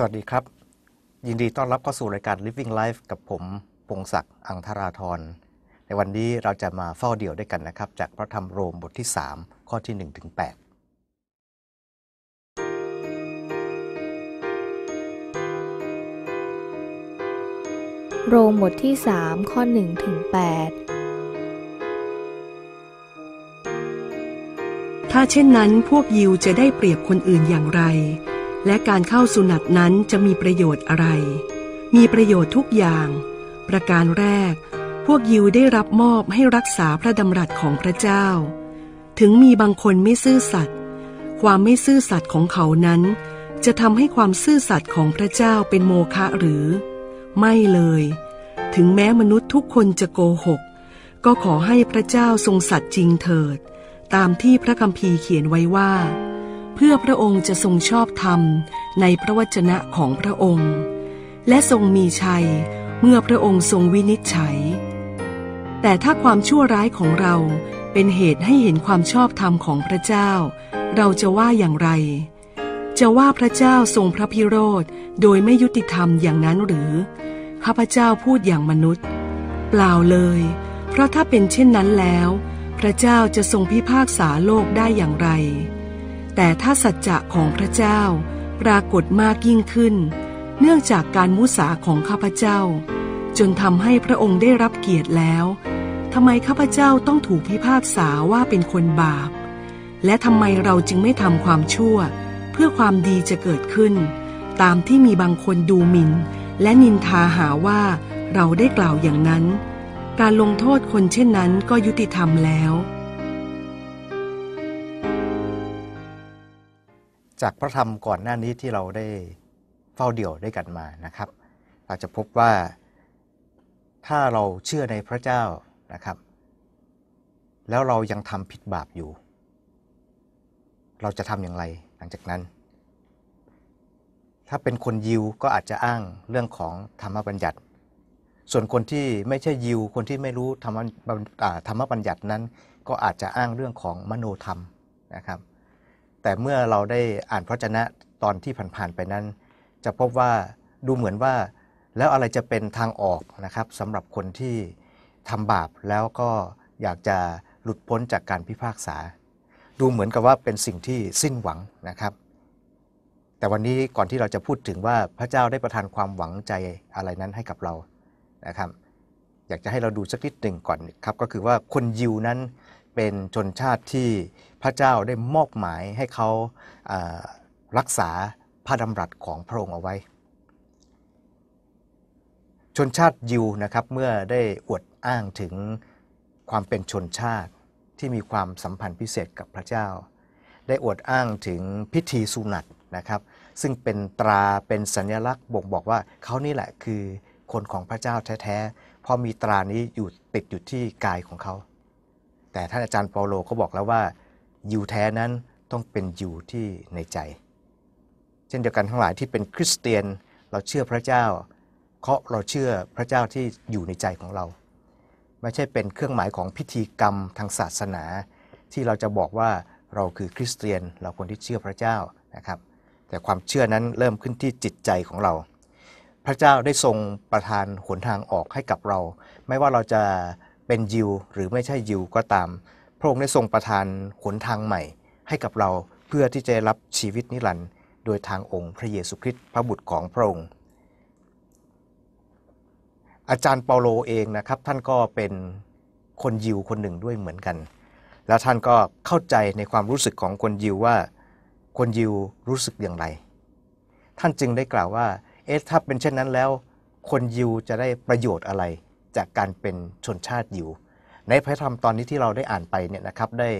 สวัสดีครับ ยินดีต้อนรับเข้าสู่รายการ Living Life กับผมพงศักดิ์อังธราธรในวันนี้เราจะมาเฝ้าเดี่ยวด้วยกันนะครับ จากพระธรรมโรมบทที่ 3 ข้อที่1ถึง8โรมบทที่ 3 ข้อ1ถึง8ถ้าเช่นนั้นพวกยิวจะได้เปรียบคนอื่นอย่างไรและการเข้าสุนัตนั้นจะมีประโยชน์อะไร มีประโยชน์ทุกอย่าง ประการแรก พวกยิวได้รับมอบให้รักษาพระดำรัสของพระเจ้า ถึงมีบางคนไม่ซื่อสัตย์ ความไม่ซื่อสัตย์ของเขานั้น จะทำให้ความซื่อสัตย์ของพระเจ้าเป็นโมฆะหรือ ไม่เลย ถึงแม้มนุษย์ทุกคนจะโกหก ก็ขอให้พระเจ้าทรงสัตย์จริงเถิด ตามที่พระคัมภีร์เขียนไว้ว่าเพื่อพระองค์จะทรงชอบธรรมในพระวจนะของพระองค์ และทรงมีชัยเมื่อพระองค์ทรงวินิจฉัย แต่ถ้าความชั่วร้ายของเราเป็นเหตุให้เห็นความชอบธรรมของพระเจ้า เราจะว่าอย่างไร จะว่าพระเจ้าทรงพระพิโรธโดยไม่ยุติธรรมอย่างนั้นหรือข้าพเจ้าพูดอย่างมนุษย์ เปล่าเลย เพราะถ้าเป็นเช่นนั้นแล้ว พระเจ้าจะทรงพิพากษาโลกได้อย่างไรแต่ถ้าสัจจะของพระเจ้าปรากฏมากยิ่งขึ้น เนื่องจากการมุสาของข้าพเจ้า จนทำให้พระองค์ได้รับเกียรติแล้วทำไมข้าพเจ้าต้องถูกพิพากษาว่าเป็นคนบาป และทำไมเราจึงไม่ทำความชั่ว เพื่อความดีจะเกิดขึ้น ตามที่มีบางคนดูหมิน่น และนินทาหาว่าเราได้กล่าวอย่างนั้น การลงโทษคนเช่นนั้นก็ยุติธรรมแล้วจากพระธรรมก่อนหน้านี้ที่เราได้เฝ้าเดี่ยวได้กันมานะครับเราจะพบว่า ถ้าเราเชื่อในพระเจ้านะครับ แล้วเรายังทำผิดบาปอยู่ เราจะทำอย่างไรหลังจากนั้น ถ้าเป็นคนยิวก็อาจจะอ้างเรื่องของธรรมบัญญัติ ส่วนคนที่ไม่ใช่ยิวคนที่ไม่รู้ธรรมธรรมบัญญัตินั้น ก็อาจจะอ้างเรื่องของมโนธรรมนะครับแต่เมื่อเราได้อ่านพระชนะตอนที่ผ่าน ๆ ไปนั้น จะพบว่าดูเหมือนว่าแล้วอะไรจะเป็นทางออกนะครับสำหรับคนที่ทำบาปแล้วก็อยากจะหลุดพ้นจากการพิพากษา ดูเหมือนกับว่าเป็นสิ่งที่สิ้นหวังนะครับ แต่วันนี้ก่อนที่เราจะพูดถึงว่าพระเจ้าได้ประทานความหวังใจอะไรนั้นให้กับเรานะครับ อยากจะให้เราดูสักนิดหนึ่งก่อนครับก็คือว่าคนยิวนั้นเป็นชนชาติที่พระเจ้าได้มอบหมายให้เขารักษาพระดำรัสของพระองค์เอาไว้ ชนชาติยิวนะครับเมื่อได้อวดอ้างถึงความเป็นชนชาติที่มีความสัมพันธ์พิเศษกับพระเจ้าได้อวดอ้างถึงพิธีสุนัตนะครับ ซึ่งเป็นตราเป็นสัญลักษณ์บ่งบอกว่าเขานี่แหละคือคนของพระเจ้าแท้ๆเพราะมีตรานี้อยู่ติดอยู่ที่กายของเขาแต่ท่านอาจารย์เปาโลก็บอกแล้วว่ายู่แท้นั้นต้องเป็นยู่ที่ในใจ เช่นเดียวกันทั้งหลายที่เป็นคริสเตียนเราเชื่อพระเจ้าเพราะเราเชื่อพระเจ้าที่อยู่ในใจของเรา ไม่ใช่เป็นเครื่องหมายของพิธีกรรมทางศาสนา ที่เราจะบอกว่าเราคือคริสเตียน เราคนที่เชื่อพระเจ้านะครับ แต่ความเชื่อนั้นเริ่มขึ้นที่จิตใจของเรา พระเจ้าได้ทรงประทานหนทางออกให้กับเรา ไม่ว่าเราจะเป็นยิวหรือไม่ใช่ยิวก็ตามพระองค์ได้ทรงประทานหนทางใหม่ให้กับเราเพื่อที่จะรับชีวิตนิรันดร์โดยทางองค์พระเยซูคริสต์พระบุตรของพระองค์ อาจารย์เปาโลเองนะครับ ท่านก็เป็นคนยิวคนหนึ่งด้วยเหมือนกัน แล้วท่านก็เข้าใจในความรู้สึกของคนยิวว่าคนยิวรู้สึกอย่างไร ท่านจึงได้กล่าวว่าเอ๊ะถ้าเป็นเช่นนั้นแล้ว คนยิวจะได้ประโยชน์อะไรจากการเป็นชนชาติยิวในพระธรรมตอนนี้ที่เราได้อ่านไปเนี่ยนะครับได้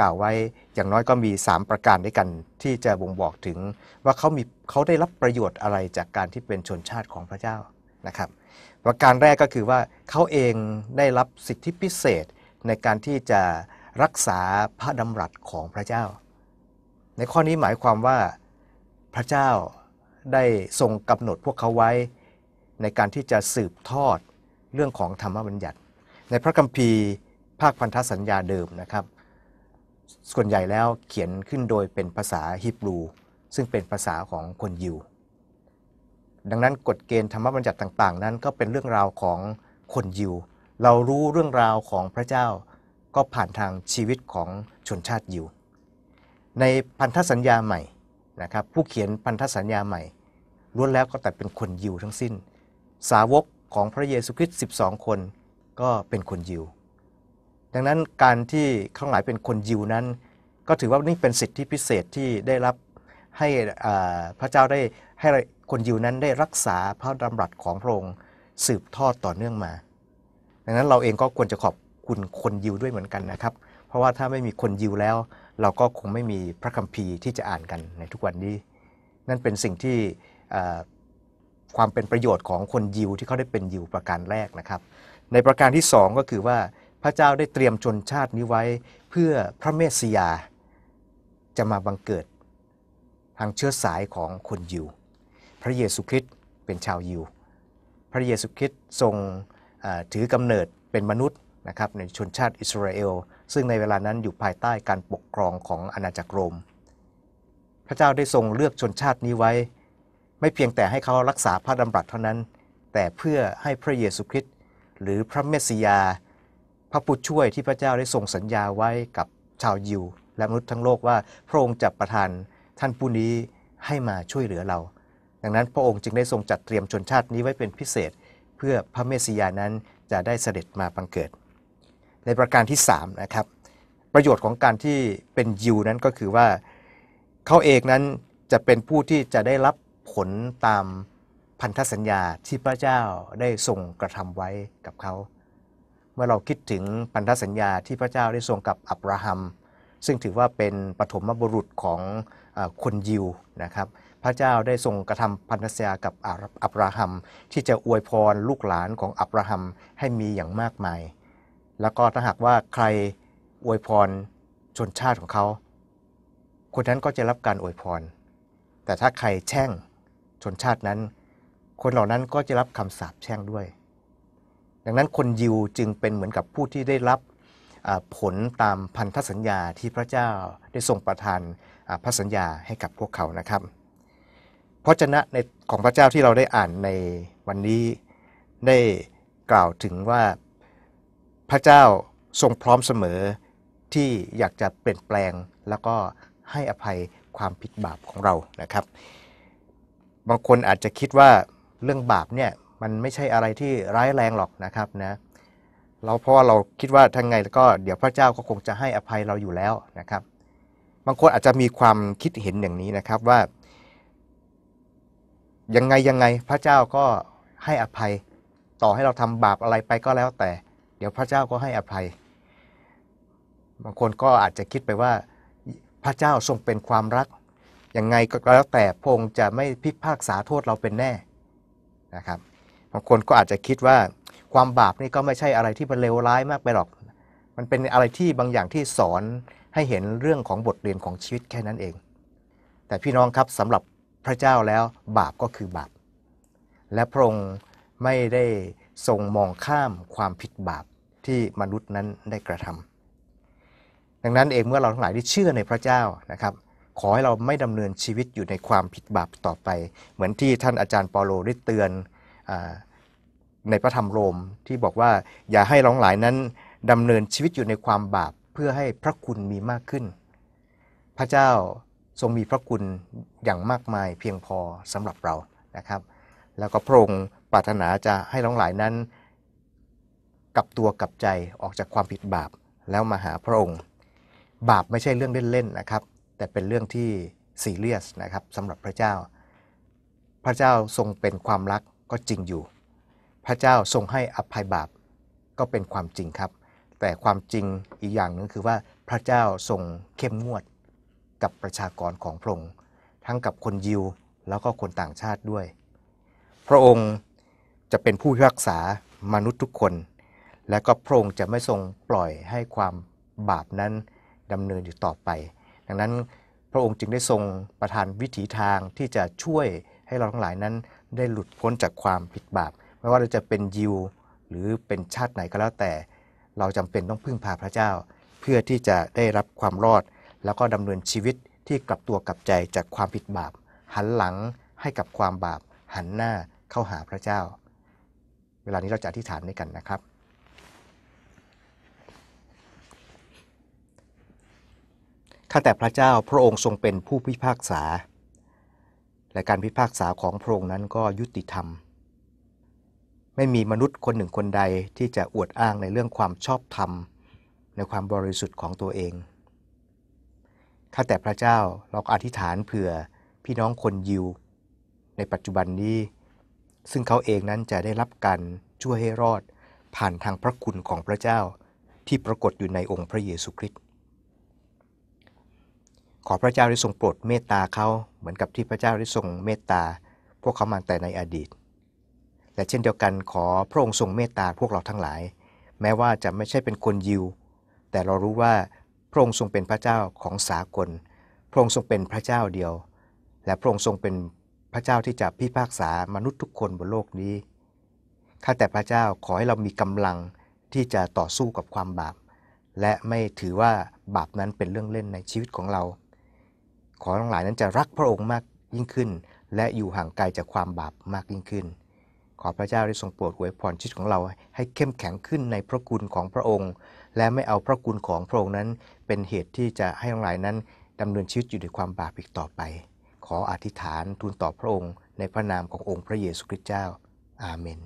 กล่าวไว้อย่างน้อยก็มี 3 ประการด้วยกันที่จะบ่งบอกถึงว่าเขามีเขาได้รับประโยชน์อะไรจากการที่เป็นชนชาติของพระเจ้านะครับประการแรกก็คือว่าเขาเองได้รับสิทธิพิเศษในการที่จะรักษาพระดำรัสของพระเจ้า ในข้อนี้หมายความว่าพระเจ้าได้ทรงกำหนดพวกเขาไว้ในการที่จะสืบทอดเรื่องของธรรมบัญญัติในพระคัมภีร์ภาคพันธสัญญาเดิมนะครับ ส่วนใหญ่แล้วเขียนขึ้นโดยเป็นภาษาฮิบรู ซึ่งเป็นภาษาของคนยิว ดังนั้นกฎเกณฑ์ธรรมบัญญัติต่างๆ นั้นก็เป็นเรื่องราวของคนยิว เรารู้เรื่องราวของพระเจ้าก็ผ่านทางชีวิตของชนชาติยิว ในพันธสัญญาใหม่นะครับ ผู้เขียนพันธสัญญาใหม่ล้วนแล้วก็แต่เป็นคนยิวทั้งสิ้น สาวกของพระเยซูคริสต์12 คนก็เป็นคนยิว ดังนั้นการที่ข้างหลายเป็นคนยิวนั้น ก็ถือว่านี่เป็นสิทธิพิเศษที่ได้รับให้พระเจ้าได้ให้คนยิวนั้นได้รักษาพระดำรัสของพระองค์สืบทอดต่อเนื่องมา ดังนั้นเราเองก็ควรจะขอบคุณคนยิวด้วยเหมือนกันนะครับ เพราะว่าถ้าไม่มีคนยิวแล้ว เราก็คงไม่มีพระคัมภีร์ที่จะอ่านกันในทุกวันนี้ นั่นเป็นสิ่งที่ความเป็นประโยชน์ของคนยิวที่เขาได้เป็นยิวประการแรกนะครับในประการที่สองก็คือว่าพระเจ้าได้เตรียมชนชาตินี้ไว้เพื่อพระเมสสิยา จะมาบังเกิดทางเชื้อสายของคนยิว พระเยซูคริสต์เป็นชาวยิว พระเยซูคริสต์ทรงถือกำเนิดเป็นมนุษย์นะครับในชนชาติอิสราเอล ซึ่งในเวลานั้นอยู่ภายใต้การปกครองของอาณาจักรโรม พระเจ้าได้ทรงเลือกชนชาตินี้ไว้ ไม่เพียงแต่ให้เขารักษาพระดำรัสเท่านั้น แต่เพื่อให้พระเยซูคริสต์หรือพระเมสสิยา พระผู้ช่วยที่พระเจ้าได้ทรงสัญญาไว้กับชาวยิวและมนุษย์ทั้งโลกว่า พระองค์จะประทานท่านผู้นี้ให้มาช่วยเหลือเรา ดังนั้นพระองค์จึงได้ทรงจัดเตรียมชนชาตินี้ไว้เป็นพิเศษ เพื่อพระเมสสิยานั้นจะได้เสด็จมาบังเกิด ในประการที่3นะครับ ประโยชน์ของการที่เป็นยิวนั้นก็คือว่าเขาเอกนั้นจะเป็นผู้ที่จะได้รับผลตามพันธสัญญาที่พระเจ้าได้ทรงกระทำไว้กับเขา เมื่อเราคิดถึงพันธสัญญาที่พระเจ้าได้ทรงกับอับราฮัม ซึ่งถือว่าเป็นปฐมบุรุษของคนยิวนะครับ พระเจ้าได้ทรงกระทำพันธสัญญากับอับราฮัมที่จะอวยพรลูกหลานของอับราฮัมให้มีอย่างมากมาย แล้วก็ถ้าหากว่าใครอวยพรชนชาติของเขา คนนั้นก็จะรับการอวยพร แต่ถ้าใครแช่งชนชาตินั้นคนเหล่านั้นก็จะรับคำสาปแช่งด้วย ดังนั้นคนยิวจึงเป็นเหมือนกับผู้ที่ได้รับผลตามพันธสัญญาที่พระเจ้าได้ทรงประทานพระสัญญาให้กับพวกเขา นะครับ เพราะชนะในของพระเจ้าที่เราได้อ่านในวันนี้ได้กล่าวถึงว่าพระเจ้าทรงพร้อมเสมอที่อยากจะเปลี่ยนแปลงแล้วก็ให้อภัยความผิดบาปของเรา นะครับ บางคนอาจจะคิดว่าเรื่องบาปเนี่ยมันไม่ใช่อะไรที่ร้ายแรงหรอกนะครับนะเราเพราะว่าเราคิดว่าทั้งไงก็เดี๋ยวพระเจ้าก็คงจะให้อภัยเราอยู่แล้วนะครับ บางคนอาจจะมีความคิดเห็นอย่างนี้นะครับว่ายังไงยังไงพระเจ้าก็ให้อภัยต่อให้เราทำบาปอะไรไปก็แล้วแต่ เดี๋ยวพระเจ้าก็ให้อภัย บางคนก็อาจจะคิดไปว่าพระเจ้าทรงเป็นความรักยังไงก็แล้วแต่พง์จะไม่พิพากษาโทษเราเป็นแน่นะครับบางคนก็อาจจะคิดว่าความบาปนี่ก็ไม่ใช่อะไรที่มันเลวร้ายมากไปหรอก มันเป็นอะไรที่บางอย่างที่สอนให้เห็นเรื่องของบทเรียนของชีวิตแค่นั้นเอง แต่พี่น้องครับสำหรับพระเจ้าแล้วบาปก็คือบาป และพระองค์ไม่ได้ทรงมองข้ามความผิดบาปที่มนุษย์นั้นได้กระทำดังนั้นเองเมื่อเราทั้งหลายที่เชื่อในพระเจ้านะครับขอให้เราไม่ดำเนินชีวิตอยู่ในความผิดบาปต่อไป เหมือนที่ท่านอาจารย์ปอโลได้เตือนอในพระธรรมโรมที่บอกว่าอย่าให้ร้องหลายนั้นดำเนินชีวิตอยู่ในความบาปเพื่อให้พระคุณมีมากขึ้น พระเจ้าทรงมีพระคุณอย่างมากมายเพียงพอสำหรับเรา นะครับ แล้วก็พระองค์ปรารถนาจะให้ร้องหลายนั้นกลับตัวกลับใจออกจากความผิดบาปแล้วมาหาพระองค์ บาปไม่ใช่เรื่องเล่นๆนะครับแต่เป็นเรื่องที่ซีเรียสนะครับสำหรับพระเจ้า พระเจ้าทรงเป็นความรักก็จริงอยู่ พระเจ้าทรงให้อภัยบาป ก็เป็นความจริงครับ แต่ความจริงอีกอย่างนึงคือว่าพระเจ้าทรงเข้มงวดกับประชากรของพระองค์ทั้งกับคนยิวแล้วก็คนต่างชาติด้วย พระองค์จะเป็นผู้พิพากษามนุษย์ทุกคน และก็พระองค์จะไม่ทรงปล่อยให้ความบาปนั้นดำเนินอยู่ต่อไปดังนั้นพระองค์จึงได้ทรงประทานวิถีทางที่จะช่วยให้เราทั้งหลายนั้น ได้หลุดพ้นจากความผิดบาปไม่ว่าเราจะเป็นยิว หรือเป็นชาติไหนก็แล้วแต่เราจำเป็นต้องพึ่งพาพระเจ้า เพื่อที่จะได้รับความรอด แล้วก็ดำเนินชีวิตที่กลับตัวกลับใจจากความผิดบาปหันหลังให้กับความบาปหันหน้าเข้าหาพระเจ้า เวลานี้เราจะอธิษฐานด้วยกันนะครับข้าแต่พระเจ้าพระองค์ทรงเป็นผู้พิพากษา และการพิพากษาของพระองค์นั้นก็ยุติธรรม ไม่มีมนุษย์คนหนึ่งคนใดที่จะอวดอ้างในเรื่องความชอบธรรม ในความบริสุทธิ์ของตัวเองข้าแต่พระเจ้าเราอธิษฐานเผื่อพี่น้องคนยิว ในปัจจุบันนี้ ซึ่งเขาเองนั้นจะได้รับการช่วยให้รอดผ่านทางพระคุณของพระเจ้าที่ปรากฏอยู่ในองค์พระเยซูคริสต์ขอพระเจ้าได้ทรงโปรดเมตตาเขาเหมือนกับที่พระเจ้าได้ทรงเมตตา พวกเขามาแต่ในอดีต และเช่นเดียวกันขอพระองค์ทรงเมตตาพวกเราทั้งหลาย แม้ว่าจะไม่ใช่เป็นคนยิว แต่เรารู้ว่าพระองค์ทรงเป็นพระเจ้าของสากล พระองค์ทรงเป็นพระเจ้าเดียว และพระองค์ทรงเป็นพระเจ้าที่จะพิพากษามนุษย์ทุกคนบนโลกนี้ข้าแต่พระเจ้าขอให้เรามีกำลังที่จะต่อสู้กับความบาป และไม่ถือว่าบาปนั้นเป็นเรื่องเล่นในชีวิตของเราขอทั้งหลายนั้นจะรักพระองค์มากยิ่งขึ้น และอยู่ห่างไกลจากความบาปมากยิ่งขึ้น ขอพระเจ้าได้ทรงโปรดอวยพรชีวิตของเราให้เข้มแข็งขึ้นในพระคุณของพระองค์ และไม่เอาพระคุณของพระองค์นั้นเป็นเหตุที่จะให้ทั้งหลายนั้นดำเนินชีวิตอยู่ในความบาปอีกต่อไป ขออธิษฐานทูลต่อพระองค์ ในพระนามขององค์พระเยซูคริสต์เจ้าอาเมน